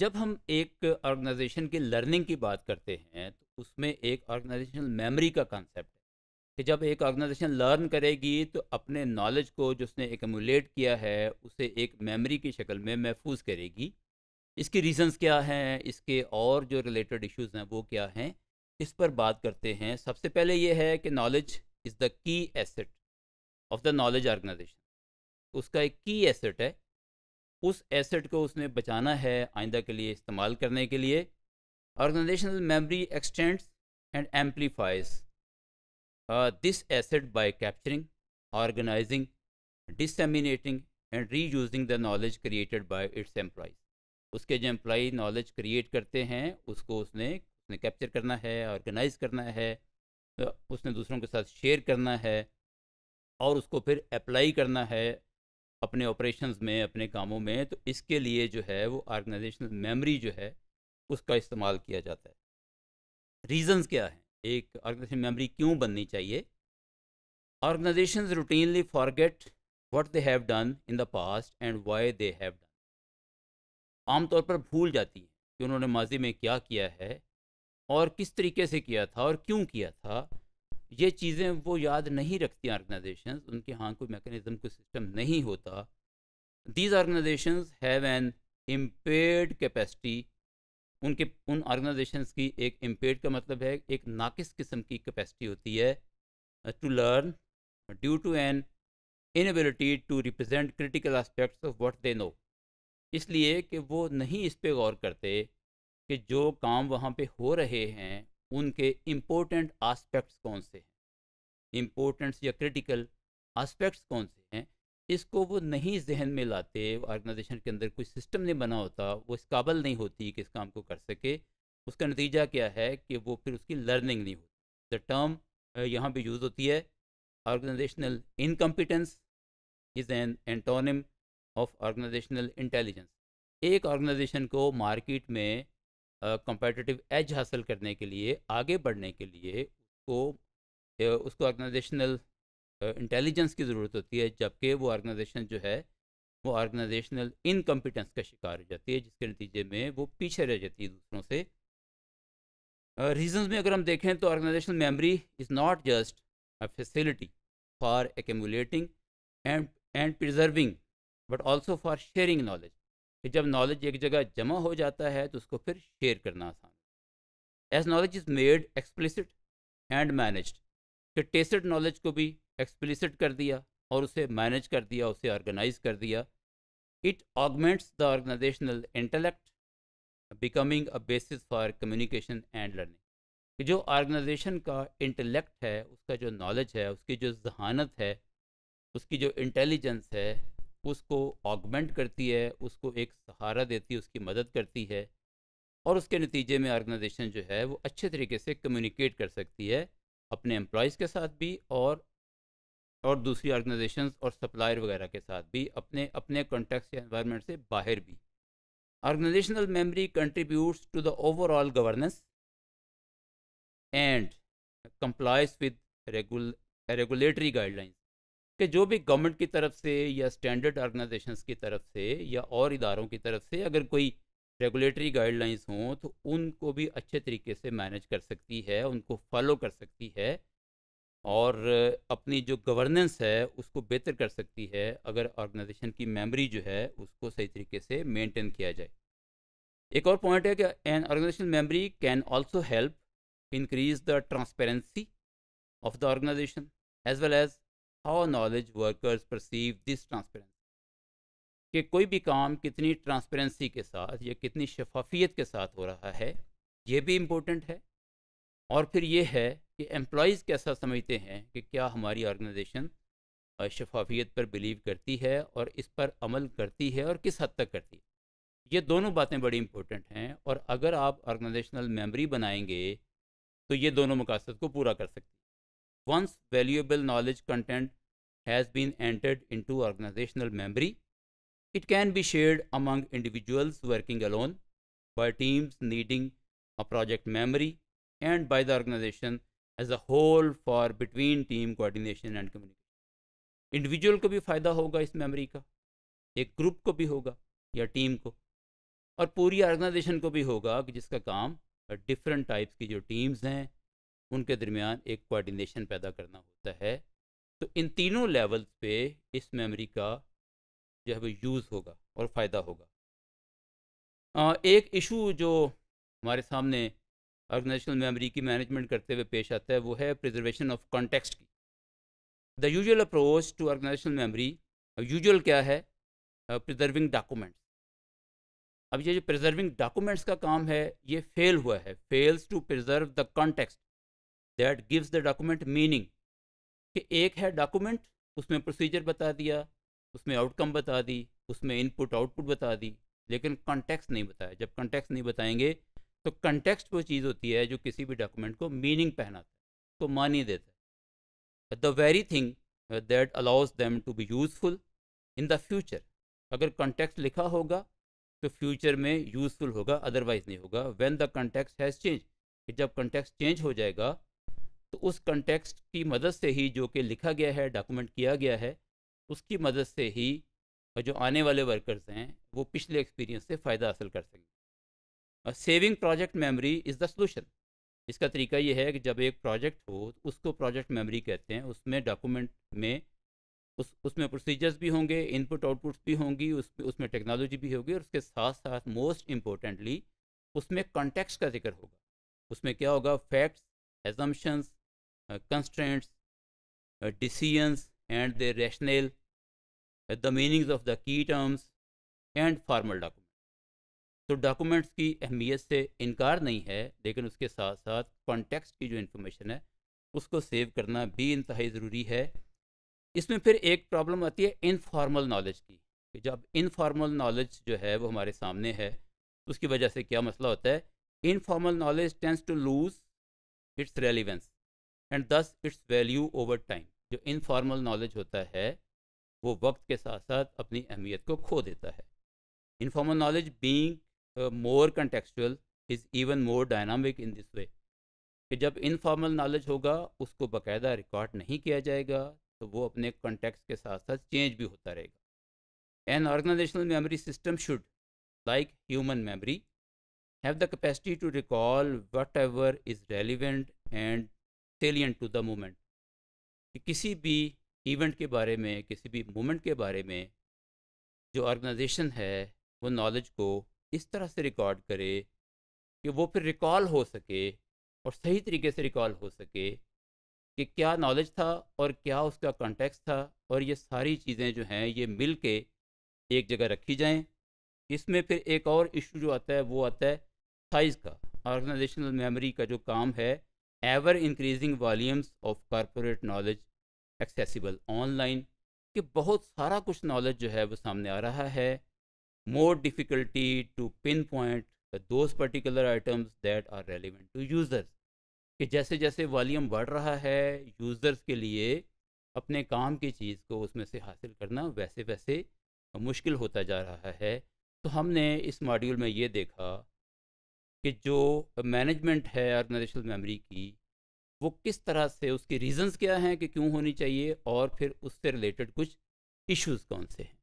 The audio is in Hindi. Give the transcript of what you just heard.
जब हम एक ऑर्गेनाइजेशन की लर्निंग की बात करते हैं तो उसमें एक ऑर्गेनाइजेशनल मेमोरी का कॉन्सेप्ट है कि जब एक ऑर्गेनाइजेशन लर्न करेगी तो अपने नॉलेज को जो उसने एकमुलेट किया है उसे एक मेमोरी की शक्ल में महफूज करेगी इसके रीजंस क्या हैं इसके और जो रिलेटेड इश्यूज हैं वो क्या हैं इस पर बात करते हैं सबसे पहले ये है कि knowledge is the key asset of the knowledge organisation उसका एक की एसेट है उस एसेट को उसने बचाना है आइंदा के लिए इस्तेमाल करने के लिए organisational memory extends and amplifies this asset by capturing organising disseminating and reusing the knowledge created by its employees उसके जो एम्प्लॉय नॉलेज क्रिएट करते हैं उसको उसने उसने कैप्चर करना है ऑर्गेनाइज करना है उसने दूसरों के साथ शेयर करना है और उसको फिर अप्लाई करना है अपने ऑपरेशंस में अपने कामों में तो इसके लिए जो है वो ऑर्गेनाइजेशनल मेमोरी जो है उसका इस्तेमाल किया जाता है रीजंस क्या हैं एक ऑर्गेनाइजेशन मेमोरी क्यों बननी चाहिए organisation routinely forget what they have done in the past and why they have done आमतौर पर भूल जाती है कि उन्होंने माजी में क्या किया है और किस तरीके से किया था और क्यों किया था ये चीज़ें वो याद नहीं रखती ऑर्गेनाइजेशन उनके यहाँ कोई मैकेनिज़्म कोई सिस्टम नहीं होता these organisation have an impaired capacity उनके उन ऑर्गेनाइजेशन की एक इम्पेयर्ड का मतलब है एक नाकिस किस्म की कैपेसिटी होती है to learn due to an inability to represent critical aspects of what they know इसलिए कि वो नहीं इस पर गौर करते कि जो काम वहाँ पे हो रहे हैं उनके इम्पोर्टेंट आस्पेक्ट्स कौन से हैं इम्पोर्टेंट्स या क्रिटिकल आस्पेक्ट्स कौन से हैं इसको वो नहीं जहन में लाते ऑर्गेनाइजेशन के अंदर कोई सिस्टम नहीं बना होता वो इस काबल नहीं होती कि इस काम को कर सके उसका नतीजा क्या है कि वो फिर उसकी लर्निंग नहीं होती द टर्म यहाँ भी यूज़ होती है organisational incompetence is an antonym of organisational intelligence एक ऑर्गेनाइजेशन को मार्केट में कंपेटिटिव एज हासिल करने के लिए आगे बढ़ने के लिए उसको उसको ऑर्गेनाइजेशनल इंटेलिजेंस की ज़रूरत होती है जबकि वो ऑर्गेनाइजेशन जो है वो ऑर्गेनाइजेशनल इनकम्पिटेंस का शिकार हो जाती है जिसके नतीजे में वो पीछे रह जाती है दूसरों से रीजंस uh, में अगर हम देखें तो organisational memory is not just a facility for accumulating and and preserving but also for sharing knowledge कि जब नॉलेज एक जगह जमा हो जाता है तो उसको फिर शेयर करना आसान as knowledge is made explicit and managed कि तो टेस्टेड नॉलेज को भी एक्सप्लिसिट कर दिया और उसे मैनेज कर दिया उसे ऑर्गेनाइज कर दिया it augments the organisational intellect becoming a basis for communication and learning कि जो ऑर्गेनाइजेशन का इंटेलेक्ट है उसका जो नॉलेज है उसकी जो जहानत है उसकी जो इंटेलिजेंस है उसको ऑगमेंट करती है उसको एक सहारा देती है उसकी मदद करती है और उसके नतीजे में ऑर्गेनाइजेशन जो है वो अच्छे तरीके से कम्युनिकेट कर सकती है अपने एम्प्लॉयज़ के साथ भी और और दूसरी ऑर्गेनाइजेशन और सप्लायर वगैरह के साथ भी अपने अपने कॉन्टेक्ट या एनवायरनमेंट से बाहर भी organisational memory contributes to the overall governance and complies with regulatory guidelines कि जो भी गवर्नमेंट की तरफ से या स्टैंडर्ड ऑर्गेनाइजेशंस की तरफ से या और इदारों की तरफ से अगर कोई रेगुलेटरी गाइडलाइंस हों तो उनको भी अच्छे तरीके से मैनेज कर सकती है उनको फॉलो कर सकती है और अपनी जो गवर्नेंस है उसको बेहतर कर सकती है अगर ऑर्गेनाइजेशन की मेमोरी जो है उसको सही तरीके से मेंटेन किया जाए एक और पॉइंट है कि an organisation memory can also help increase the transparency of the organisation as well as how knowledge workers perceive this transparency कि कोई भी काम कितनी ट्रांसपेरेंसी के साथ या कितनी शफाफियत के साथ हो रहा है ये भी इम्पोर्टेंट है और फिर ये है कि एम्प्लॉज़ कैसा समझते हैं कि क्या हमारी ऑर्गेनाइजेशन शफाफियत पर बिलीव करती है और इस पर अमल करती है और किस हद तक करती है ये दोनों बातें बड़ी इम्पोर्टेंट हैं और अगर आप ऑर्गेनाइजेशनल मेमरी बनाएंगे तो ये दोनों मकासद को पूरा कर सकती हैं once valuable knowledge content has been entered into organisational memory It can be shared among individuals working alone, by teams needing a project memory, and by the organization as a whole for between team coordination and communication. individual ko bhi fayda hoga is memory ka ek group ko bhi hoga ya team ko aur puri organization ko bhi hoga ki jiska kaam different types ki jo teams hain unke darmiyan ek coordination paida karna hota hai to in teenon levels pe is memory ka जो है वो यूज़ होगा और फ़ायदा होगा एक इशू जो हमारे सामने ऑर्गेनाइजेशनल मेमोरी की मैनेजमेंट करते हुए पेश आता है वो है प्रिजर्वेशन ऑफ कॉन्टेक्स्ट की the usual approach to organisational memory usual क्या है प्रिजर्विंग डॉक्यूमेंट्स अब ये जो प्रिजर्विंग डॉक्यूमेंट्स का काम है ये फेल हुआ है fails to preserve the context that gives the document meaning कि एक है डॉक्यूमेंट उसमें प्रोसीजर बता दिया उसमें आउटकम बता दी उसमें इनपुट आउटपुट बता दी लेकिन कॉन्टेक्स्ट नहीं बताया जब कॉन्टेक्स्ट नहीं बताएंगे तो कॉन्टेक्स्ट वो चीज़ होती है जो किसी भी डॉक्यूमेंट को मीनिंग पहनाता है उसको मानी देता है the very thing that allows them to be useful in the future अगर कॉन्टेक्स्ट लिखा होगा तो फ्यूचर में यूज़फुल होगा अदरवाइज नहीं होगा when the context has change जब कंटेक्सट चेंज हो जाएगा तो उस कंटेक्स्ट की मदद से ही जो कि लिखा गया है डॉक्यूमेंट किया गया है उसकी मदद से ही जो आने वाले वर्कर्स हैं वो पिछले एक्सपीरियंस से फ़ायदा हासिल कर सकें saving project memory is the solution इसका तरीका ये है कि जब एक प्रोजेक्ट हो तो उसको प्रोजेक्ट मेमोरी कहते हैं उसमें डॉक्यूमेंट में उस उसमें प्रोसीजर्स भी होंगे इनपुट आउटपुट्स भी होंगी उस उसमें टेक्नोलॉजी भी होगी और उसके साथ साथ मोस्ट इम्पोर्टेंटली उसमें कॉन्टेक्स्ट का जिक्र होगा उसमें क्या होगा facts assumptions constraints decisions and their rationale the meaning of the key terms and formal document तो डॉक्यूमेंट्स की अहमियत से इनकार नहीं है लेकिन उसके साथ साथ कॉन्टेक्स्ट की जो इन्फॉर्मेशन है उसको सेव करना भी इंतहाई ज़रूरी है इसमें फिर एक प्रॉब्लम आती है इनफॉर्मल नॉलेज की कि जब इनफॉर्मल नॉलेज जो है वो हमारे सामने है उसकी वजह से क्या मसला होता है informal knowledge tends to lose its relevance and thus its value over time जो इनफॉर्मल नॉलेज होता है वो वक्त के साथ साथ अपनी अहमियत को खो देता है informal knowledge being more contextual is even more dynamic in this way कि जब इनफॉर्मल नॉलेज होगा उसको बाकायदा रिकॉर्ड नहीं किया जाएगा तो वो अपने कॉन्टेक्ट के साथ साथ चेंज भी होता रहेगा an organisational memory system should like human memory have the capacity to recall whatever is relevant and salient to the moment किसी भी इवेंट के बारे में किसी भी मोमेंट के बारे में जो ऑर्गेनाइजेशन है वो नॉलेज को इस तरह से रिकॉर्ड करे कि वो फिर रिकॉल हो सके और सही तरीके से रिकॉल हो सके कि क्या नॉलेज था और क्या उसका कॉन्टेक्स्ट था और ये सारी चीज़ें जो हैं ये मिल के एक जगह रखी जाएं इसमें फिर एक और इशू जो आता है वो आता है साइज़ का ऑर्गेनाइजेशनल मेमोरी का जो काम है ever increasing volumes of corporate knowledge accessible online कि बहुत सारा कुछ नॉलेज जो है वो सामने आ रहा है more difficulty to pinpoint those particular items that are relevant to users कि जैसे जैसे वॉल्यूम बढ़ रहा है यूज़र्स के लिए अपने काम की चीज़ को उसमें से हासिल करना वैसे वैसे मुश्किल होता जा रहा है तो हमने इस मॉड्यूल में ये देखा कि जो मैनेजमेंट है ऑर्गेनाइजेशनल मेमोरी की वो किस तरह से उसके रीजंस क्या हैं कि क्यों होनी चाहिए और फिर उससे रिलेटेड कुछ इश्यूज कौन से हैं